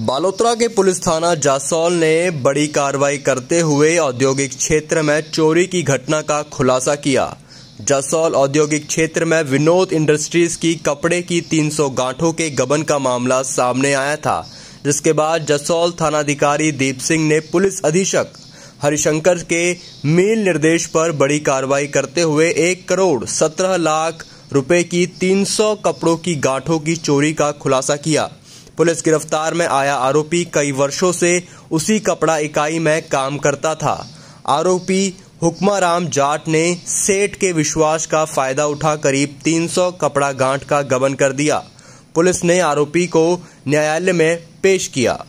बालोतरा के पुलिस थाना जासौल ने बड़ी कार्रवाई करते हुए औद्योगिक क्षेत्र में चोरी की घटना का खुलासा किया जासौल औद्योगिक क्षेत्र में विनोद इंडस्ट्रीज की कपड़े की 300 गांठों के गबन का मामला सामने आया था जिसके बाद जसौल थानाधिकारी दीप सिंह ने पुलिस अधीक्षक हरिशंकर के मेल निर्देश पर बड़ी कार्रवाई करते हुए एक करोड़ सत्रह लाख रुपए की 300 कपड़ों की गांठों की चोरी का खुलासा किया पुलिस गिरफ्तार में आया आरोपी कई वर्षों से उसी कपड़ा इकाई में काम करता था आरोपी हुक्माराम जाट ने सेठ के विश्वास का फायदा उठा करीब 300 कपड़ा गांठ का गबन कर दिया पुलिस ने आरोपी को न्यायालय में पेश किया